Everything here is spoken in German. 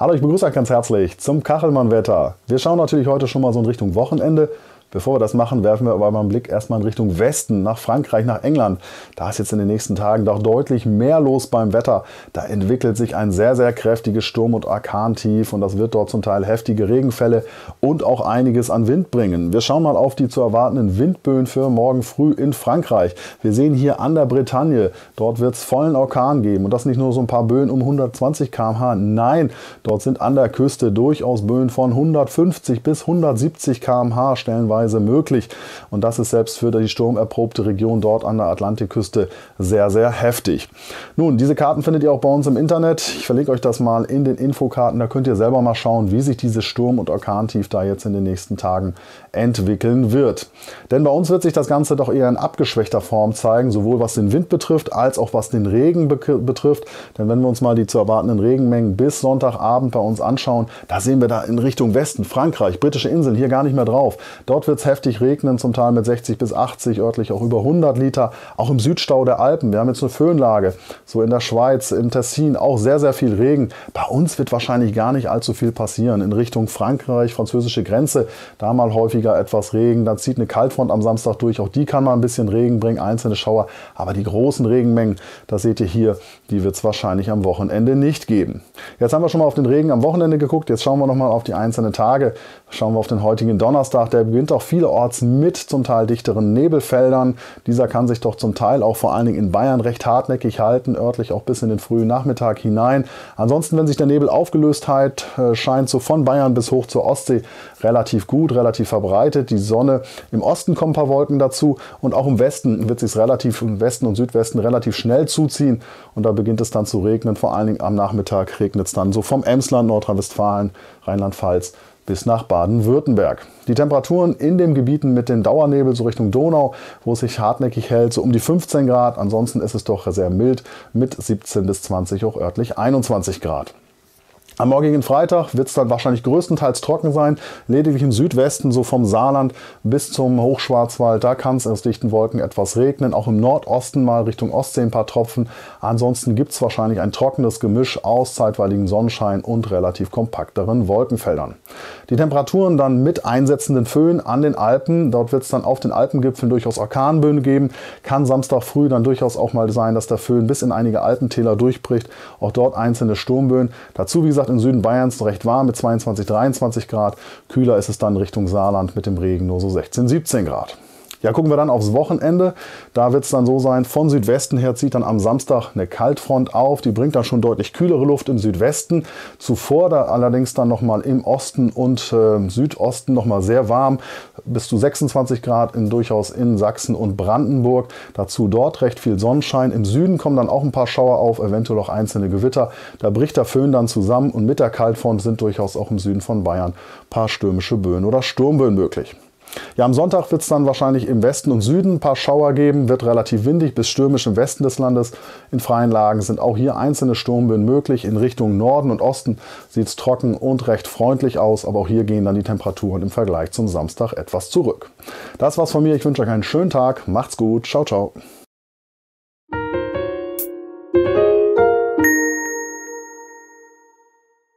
Hallo, ich begrüße euch ganz herzlich zum Kachelmann-Wetter. Wir schauen natürlich heute schon mal so in Richtung Wochenende Bevor wir das machen, werfen wir aber mal einen Blick erstmal in Richtung Westen, nach Frankreich, nach England. Da ist jetzt in den nächsten Tagen doch deutlich mehr los beim Wetter. Da entwickelt sich ein sehr, sehr kräftiges Sturm- und Orkantief und das wird dort zum Teil heftige Regenfälle und auch einiges an Wind bringen. Wir schauen mal auf die zu erwartenden Windböen für morgen früh in Frankreich. Wir sehen hier an der Bretagne, dort wird es vollen Orkan geben und das nicht nur so ein paar Böen um 120 km/h. Nein, dort sind an der Küste durchaus Böen von 150 bis 170 km/h stellenweise Weise möglich. Und das ist selbst für die sturmerprobte Region dort an der Atlantikküste sehr, sehr heftig. Nun, diese Karten findet ihr auch bei uns im Internet. Ich verlinke euch das mal in den Infokarten. Da könnt ihr selber mal schauen, wie sich dieses Sturm- und Orkantief da jetzt in den nächsten Tagen entwickeln wird. Denn bei uns wird sich das Ganze doch eher in abgeschwächter Form zeigen, sowohl was den Wind betrifft, als auch was den Regen betrifft. Denn wenn wir uns mal die zu erwartenden Regenmengen bis Sonntagabend bei uns anschauen, da sehen wir da in Richtung Westen, Frankreich, britische Inseln hier gar nicht mehr drauf. Dort wird es heftig regnen, zum Teil mit 60 bis 80, örtlich auch über 100 Liter. Auch im Südstau der Alpen, wir haben jetzt eine Föhnlage, so in der Schweiz, im Tessin auch sehr, sehr viel Regen. Bei uns wird wahrscheinlich gar nicht allzu viel passieren. In Richtung Frankreich, französische Grenze, da mal häufiger etwas Regen. Dann zieht eine Kaltfront am Samstag durch, auch die kann mal ein bisschen Regen bringen, einzelne Schauer. Aber die großen Regenmengen, das seht ihr hier, die wird es wahrscheinlich am Wochenende nicht geben. Jetzt haben wir schon mal auf den Regen am Wochenende geguckt, jetzt schauen wir nochmal auf die einzelnen Tage. Schauen wir auf den heutigen Donnerstag, der beginnt auch auch vielerorts mit zum Teil dichteren Nebelfeldern. Dieser kann sich doch zum Teil auch vor allen Dingen in Bayern recht hartnäckig halten, örtlich auch bis in den frühen Nachmittag hinein. Ansonsten, wenn sich der Nebel aufgelöst hat, äh, scheint so von Bayern bis hoch zur Ostsee relativ gut, relativ verbreitet. Die Sonne im Osten kommen ein paar Wolken dazu und auch im Westen wird sich relativ im Westen und Südwesten relativ schnell zuziehen und da beginnt es dann zu regnen. Vor allen Dingen am Nachmittag regnet es dann so vom Emsland, Nordrhein-Westfalen, Rheinland-Pfalz bis nach Baden-Württemberg. Die Temperaturen in den Gebieten mit dem Dauernebel so Richtung Donau, wo es sich hartnäckig hält, so um die 15 Grad. Ansonsten ist es doch sehr mild mit 17 bis 20, auch örtlich 21 Grad. Am morgigen Freitag wird es dann wahrscheinlich größtenteils trocken sein. Lediglich im Südwesten, so vom Saarland bis zum Hochschwarzwald, da kann es aus dichten Wolken etwas regnen. Auch im Nordosten mal Richtung Ostsee ein paar Tropfen. Ansonsten gibt es wahrscheinlich ein trockenes Gemisch aus zeitweiligen Sonnenschein und relativ kompakteren Wolkenfeldern. Die Temperaturen dann mit einsetzenden Föhn an den Alpen. Dort wird es dann auf den Alpengipfeln durchaus Orkanböen geben. Kann Samstag früh dann durchaus auch mal sein, dass der Föhn bis in einige Alpentäler durchbricht. Auch dort einzelne Sturmböen. Dazu, wie gesagt, gerade im Süden Bayerns recht warm mit 22, 23 Grad. Kühler ist es dann Richtung Saarland mit dem Regen nur so 16, 17 Grad. Ja, gucken wir dann aufs Wochenende. Da wird es dann so sein, von Südwesten her zieht dann am Samstag eine Kaltfront auf. Die bringt dann schon deutlich kühlere Luft im Südwesten. Zuvor da allerdings dann nochmal im Osten und äh, Südosten nochmal sehr warm. Bis zu 26 Grad in, durchaus in Sachsen und Brandenburg. Dazu dort recht viel Sonnenschein. Im Süden kommen dann auch ein paar Schauer auf, eventuell auch einzelne Gewitter. Da bricht der Föhn dann zusammen und mit der Kaltfront sind durchaus auch im Süden von Bayern ein paar stürmische Böen oder Sturmböen möglich. Ja, am Sonntag wird es dann wahrscheinlich im Westen und Süden ein paar Schauer geben, wird relativ windig bis stürmisch im Westen des Landes. In freien Lagen sind auch hier einzelne Sturmböen möglich. In Richtung Norden und Osten sieht es trocken und recht freundlich aus, aber auch hier gehen dann die Temperaturen im Vergleich zum Samstag etwas zurück. Das war's von mir. Ich wünsche euch einen schönen Tag. Macht's gut. Ciao, ciao.